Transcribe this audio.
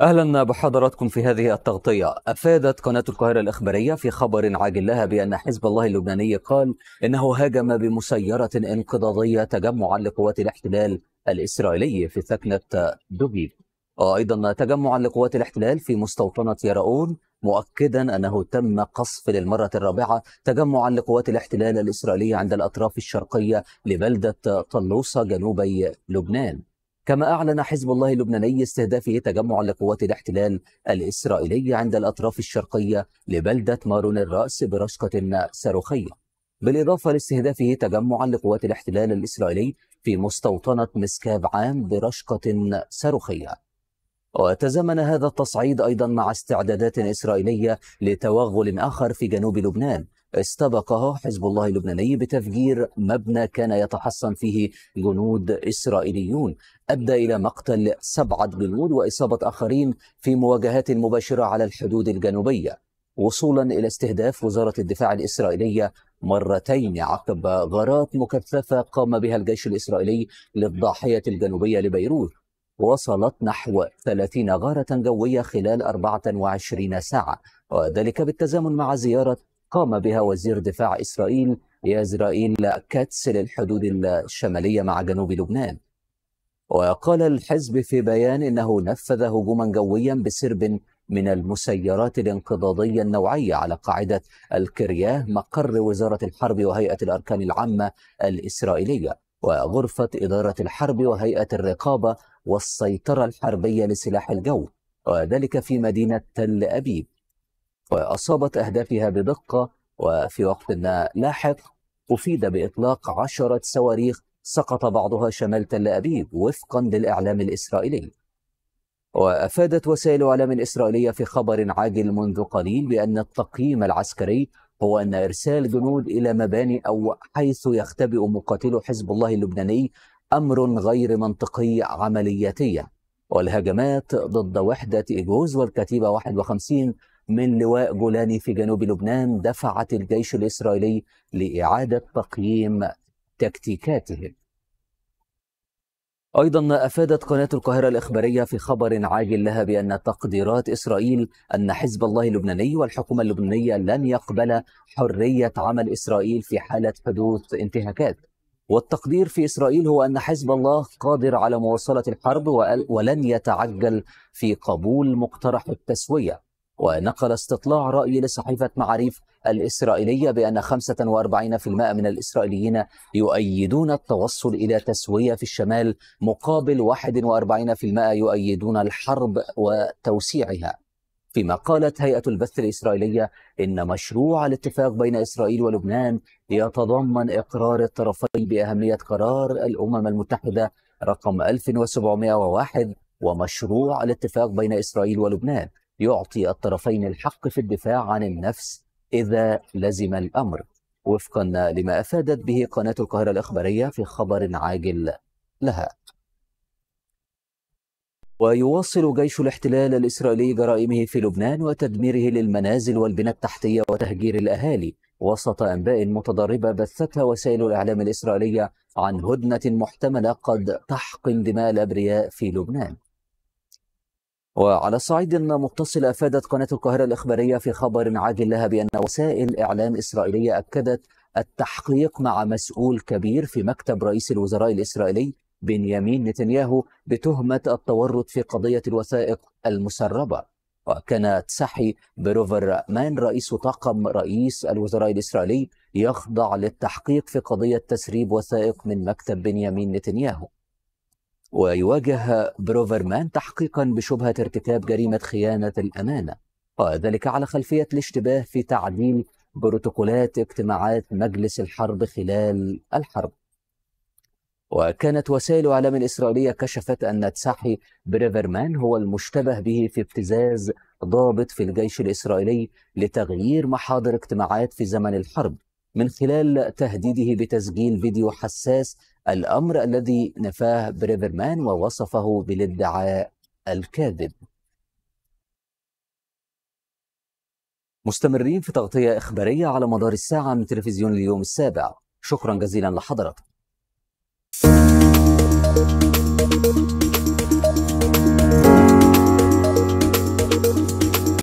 اهلا بحضراتكم في هذه التغطيه، افادت قناه القاهره الاخباريه في خبر عاجل لها بان حزب الله اللبناني قال انه هاجم بمسيره انقضاضيه تجمعا لقوات الاحتلال الاسرائيلي في ثكنه دوبيب. وايضا تجمعا لقوات الاحتلال في مستوطنه يراؤون مؤكدا انه تم قصف للمره الرابعه تجمعا لقوات الاحتلال الاسرائيلي عند الاطراف الشرقيه لبلده طلوسه جنوبي لبنان. كما أعلن حزب الله اللبناني استهدافه تجمعا لقوات الاحتلال الإسرائيلي عند الأطراف الشرقية لبلدة مارون الرأس برشقة صاروخية بالإضافة لاستهدافه تجمعا لقوات الاحتلال الإسرائيلي في مستوطنة مسكاب عام برشقة صاروخية وتزامن هذا التصعيد أيضا مع استعدادات إسرائيلية لتوغل آخر في جنوب لبنان استبقها حزب الله اللبناني بتفجير مبنى كان يتحصن فيه جنود إسرائيليون أدى إلى مقتل سبعة جنود وإصابة آخرين في مواجهات مباشرة على الحدود الجنوبية وصولا إلى استهداف وزارة الدفاع الإسرائيلية مرتين عقب غارات مكثفة قام بها الجيش الإسرائيلي للضاحية الجنوبية لبيروت وصلت نحو 30 غارة جوية خلال 24 ساعة وذلك بالتزامن مع زيارة قام بها وزير دفاع إسرائيل يزرائيل كاتس للحدود الشمالية مع جنوب لبنان وقال الحزب في بيان إنه نفذ هجوما جويا بسرب من المسيرات الانقضاضية النوعية على قاعدة الكرياه مقر وزارة الحرب وهيئة الأركان العامة الإسرائيلية وغرفة إدارة الحرب وهيئة الرقابة والسيطرة الحربية لسلاح الجو وذلك في مدينة تل أبيب وأصابت أهدافها بدقة وفي وقت لاحق أفيد بإطلاق عشرة صواريخ سقط بعضها شمال تل أبيب وفقا للإعلام الإسرائيلي وأفادت وسائل إعلام إسرائيلية في خبر عاجل منذ قليل بأن التقييم العسكري هو أن إرسال جنود إلى مباني أو حيث يختبئ مقاتلو حزب الله اللبناني أمر غير منطقي عملياتيا والهجمات ضد وحدة إيجوز والكتيبة 51 من لواء جولاني في جنوب لبنان دفعت الجيش الإسرائيلي لإعادة تقييم تكتيكاته أيضا أفادت قناة القاهرة الإخبارية في خبر عاجل لها بأن تقديرات إسرائيل أن حزب الله اللبناني والحكومة اللبنانية لن يقبل حرية عمل إسرائيل في حالة حدوث انتهاكات والتقدير في إسرائيل هو أن حزب الله قادر على مواصلة الحرب ولن يتعجل في قبول مقترح التسوية ونقل استطلاع رأي لصحيفة معاريف الإسرائيلية بأن 45% من الإسرائيليين يؤيدون التوصل إلى تسوية في الشمال مقابل 41% يؤيدون الحرب وتوسيعها فيما قالت هيئة البث الإسرائيلية إن مشروع الاتفاق بين إسرائيل ولبنان يتضمن إقرار الطرفين بأهمية قرار الأمم المتحدة رقم 1701 ومشروع الاتفاق بين إسرائيل ولبنان يعطي الطرفين الحق في الدفاع عن النفس إذا لزم الأمر وفقا لما أفادت به قناة القاهرة الإخبارية في خبر عاجل لها ويواصل جيش الاحتلال الإسرائيلي جرائمه في لبنان وتدميره للمنازل والبنى التحتية وتهجير الأهالي وسط أنباء متضاربة بثتها وسائل الإعلام الإسرائيلية عن هدنة محتملة قد تحقن دماء الأبرياء في لبنان وعلى صعيد متصل افادت قناه القاهره الاخباريه في خبر عاجل لها بان وسائل اعلام اسرائيليه اكدت التحقيق مع مسؤول كبير في مكتب رئيس الوزراء الاسرائيلي بنيامين نتنياهو بتهمه التورط في قضيه الوثائق المسربه وكان تسحي بروفر مان رئيس طاقم رئيس الوزراء الاسرائيلي يخضع للتحقيق في قضيه تسريب وثائق من مكتب بنيامين نتنياهو ويواجه بروفرمان تحقيقا بشبهة ارتكاب جريمة خيانة الأمانة وذلك على خلفية الاشتباه في تعديل بروتوكولات اجتماعات مجلس الحرب خلال الحرب وكانت وسائل إعلام الإسرائيلية كشفت أن تساحي بريفرمان هو المشتبه به في ابتزاز ضابط في الجيش الإسرائيلي لتغيير محاضر اجتماعات في زمن الحرب من خلال تهديده بتسجيل فيديو حساس الأمر الذي نفاه بريفرمان ووصفه بالادعاء الكاذب مستمرين في تغطية إخبارية على مدار الساعة من تلفزيون اليوم السابع شكرا جزيلا لحضرتك